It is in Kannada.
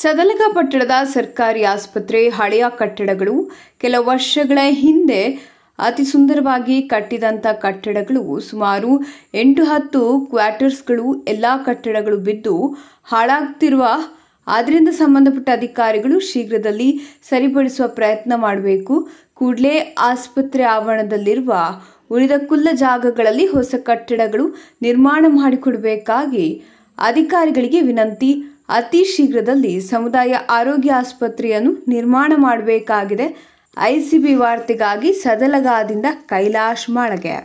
ಸದಲಗ ಪಟ್ಟಣದ ಸರ್ಕಾರಿ ಆಸ್ಪತ್ರೆ ಹಳೆಯ ಕಟ್ಟಡಗಳು ಕೆಲ ವರ್ಷಗಳ ಹಿಂದೆ ಅತಿ ಸುಂದರವಾಗಿ ಕಟ್ಟಿದಂಥ ಕಟ್ಟಡಗಳು ಸುಮಾರು ಎಂಟು ಹತ್ತು ಕ್ವಾರ್ಟರ್ಸ್ಗಳು ಎಲ್ಲ ಕಟ್ಟಡಗಳು ಬಿದ್ದು ಹಾಳಾಗ್ತಿರುವ ಅದರಿಂದ ಸಂಬಂಧಪಟ್ಟ ಅಧಿಕಾರಿಗಳು ಶೀಘ್ರದಲ್ಲಿ ಸರಿಪಡಿಸುವ ಪ್ರಯತ್ನ ಮಾಡಬೇಕು ಕೂಡಲೇ ಆಸ್ಪತ್ರೆ ಆವರಣದಲ್ಲಿರುವ ಉಳಿದ ಕುಲ್ಲ ಜಾಗಗಳಲ್ಲಿ ಹೊಸ ಕಟ್ಟಡಗಳು ನಿರ್ಮಾಣ ಮಾಡಿಕೊಡಬೇಕಾಗಿ ಅಧಿಕಾರಿಗಳಿಗೆ ವಿನಂತಿ ಅತಿ ಶೀಘ್ರದಲ್ಲಿ ಸಮುದಾಯ ಆರೋಗ್ಯ ಆಸ್ಪತ್ರೆಯನ್ನು ನಿರ್ಮಾಣ ಮಾಡಬೇಕಾಗಿದೆ ಐಸಿಬಿ ವಾರ್ತೆಗಾಗಿ ಸದಲಗಾದಿಂದ ಕೈಲಾಶ್ ಮಾಳಗೆ